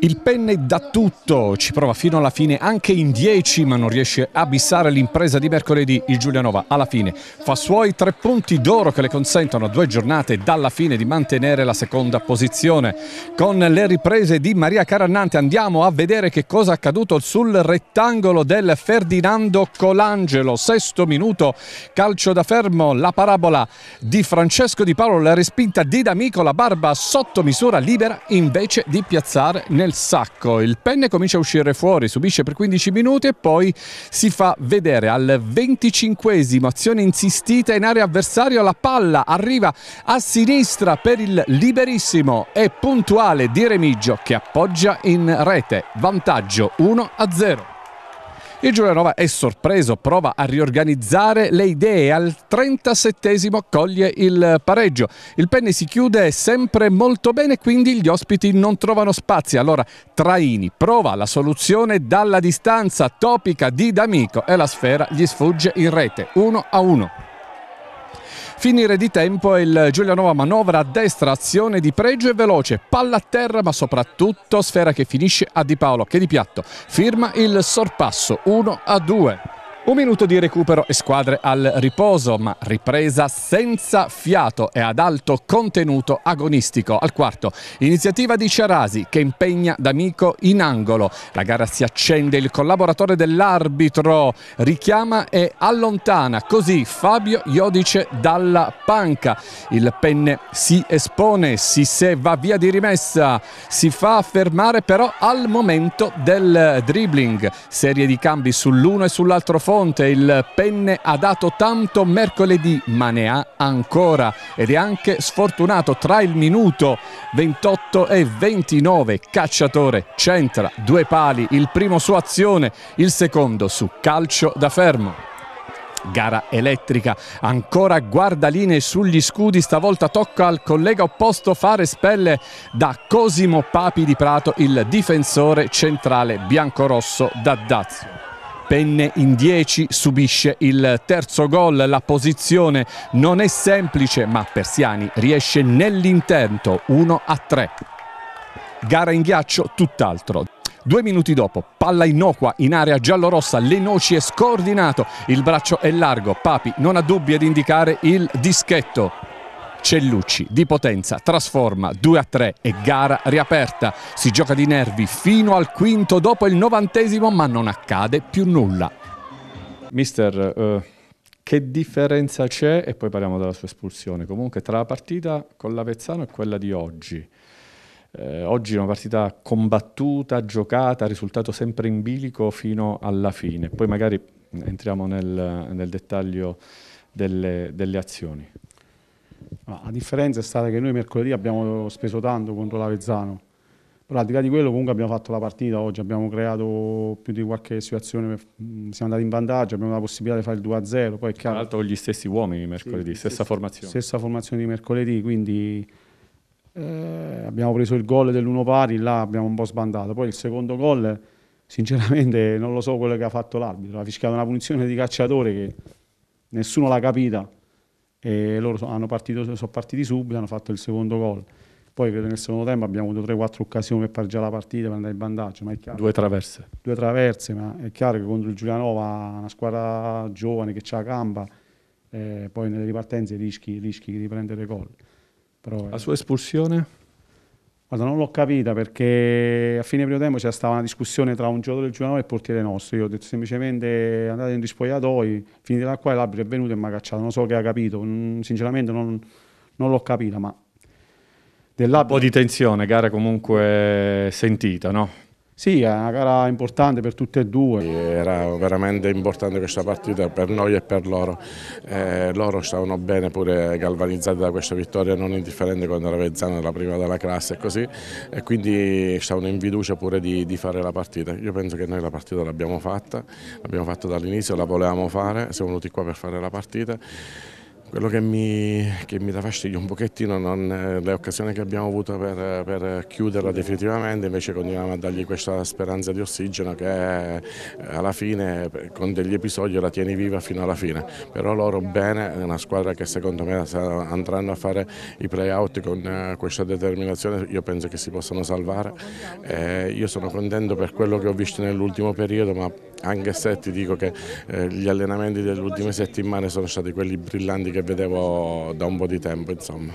Il penne da tutto, ci prova fino alla fine anche in 10 ma non riesce a bissare l'impresa di mercoledì. Il Giulianova alla fine fa suoi tre punti d'oro che le consentono a due giornate dalla fine di mantenere la seconda posizione. Con le riprese di Maria Carannante andiamo a vedere che cosa è accaduto sul rettangolo del Ferdinando Colangelo. Sesto minuto, calcio da fermo, la parabola di Francesco Di Paolo, la respinta di D'Amico, la barba sotto misura libera invece di piazzare nel nel sacco. Il penne comincia a uscire fuori, subisce per 15 minuti e poi si fa vedere al 25esimo. Azione insistita in area avversaria. La palla arriva a sinistra per il liberissimo e puntuale di Remigio che appoggia in rete. Vantaggio 1 0. Il Giulianova è sorpreso, prova a riorganizzare le idee. Al 37esimo coglie il pareggio. Il penne si chiude sempre molto bene, quindi gli ospiti non trovano spazi. Allora Traini prova la soluzione dalla distanza topica di D'Amico e la sfera gli sfugge in rete 1 a 1. Finire di tempo e il Giulianova manovra a destra, azione di pregio e veloce, palla a terra ma soprattutto sfera che finisce a Di Paolo che di piatto firma il sorpasso 1 a 2. Un minuto di recupero e squadre al riposo, ma ripresa senza fiato e ad alto contenuto agonistico. Al quarto, iniziativa di Cerasi che impegna D'Amico in angolo. La gara si accende, il collaboratore dell'arbitro richiama e allontana. Così Fabio Iodice dalla panca. Il penne si espone, si se va via di rimessa, si fa fermare però al momento del dribbling. Serie di cambi sull'uno e sull'altro fondo Fonte il penne ha dato tanto mercoledì, ma ne ha ancora ed è anche sfortunato tra il minuto 28 e 29. Cacciatore centra due pali, il primo su azione, il secondo su calcio da fermo gara elettrica. Ancora guardaline sugli scudi, stavolta tocca al collega opposto fare spelle da Cosimo Papi di Prato, il difensore centrale biancorosso da Dazio penne in 10, subisce il terzo gol, la posizione non è semplice ma Persiani riesce nell'intento 1 a 3. Gara in ghiaccio tutt'altro. Due minuti dopo, palla innocua in area giallorossa, Lenoci è scordinato, il braccio è largo, Papi non ha dubbi ad indicare il dischetto. Cellucci di Potenza trasforma 2 a 3 e gara riaperta. Si gioca di nervi fino al quinto dopo il novantesimo ma non accade più nulla. Mister, uh, che differenza c'è, e poi parliamo della sua espulsione, comunque tra la partita con l'Avezzano e quella di oggi? Eh, oggi è una partita combattuta, giocata, risultato sempre in bilico fino alla fine. Poi magari entriamo nel, nel dettaglio delle, delle azioni la differenza è stata che noi mercoledì abbiamo speso tanto contro l'Avezzano, però al di là di quello comunque abbiamo fatto la partita oggi, abbiamo creato più di qualche situazione, siamo andati in vantaggio, abbiamo la possibilità di fare il 2-0. Poi chiaro... Tra l'altro con gli stessi uomini mercoledì, sì, stessa, stessa formazione. Stessa formazione di mercoledì, quindi eh, abbiamo preso il gol dell'uno pari, là abbiamo un po' sbandato. Poi il secondo gol, sinceramente non lo so quello che ha fatto l'arbitro, ha fischiato una punizione di cacciatore che nessuno l'ha capita e loro sono, partito, sono partiti subito, hanno fatto il secondo gol. Poi credo nel secondo tempo abbiamo avuto 3-4 occasioni per già la partita, per andare in bandaggio. Ma è chiaro, due traverse. Due traverse, ma è chiaro che contro il Giulianova, una squadra giovane che ha la gamba, eh, poi nelle ripartenze rischi, rischi di prendere gol. Però, eh. La sua espulsione? Guarda, non l'ho capita perché a fine primo tempo c'era stata una discussione tra un giocatore del Giuliano e il portiere nostro. Io ho detto semplicemente andate in spogliatoi, finite da qua e l'arbitro è venuto e mi ha cacciato. Non so che ha capito, sinceramente non, non l'ho capita, ma... Un po' di tensione, gara comunque sentita, no? Sì, è una gara importante per tutte e due. Era veramente importante questa partita per noi e per loro. Eh, loro stavano bene pure galvanizzati da questa vittoria non indifferente quando era Vezzana la prima della classe e così e quindi stavano in fiducia pure di, di fare la partita. Io penso che noi la partita l'abbiamo fatta, l'abbiamo fatta dall'inizio, la volevamo fare, siamo venuti qua per fare la partita. Quello che mi, che mi dà fastidio un pochettino non, eh, le occasioni che abbiamo avuto per, per, chiuderla definitivamente, invece continuiamo a dargli questa speranza di ossigeno che eh, alla fine eh, con degli episodi la tieni viva fino alla fine. Però loro bene, è una squadra che secondo me andranno a fare i play-out con questa determinazione, io penso che si possano salvare. Eh, io sono contento per quello che ho visto nell'ultimo periodo, ma anche se ti dico che eh, gli allenamenti delle ultime settimane sono stati quelli brillanti che vedevo da un po' di tempo insomma.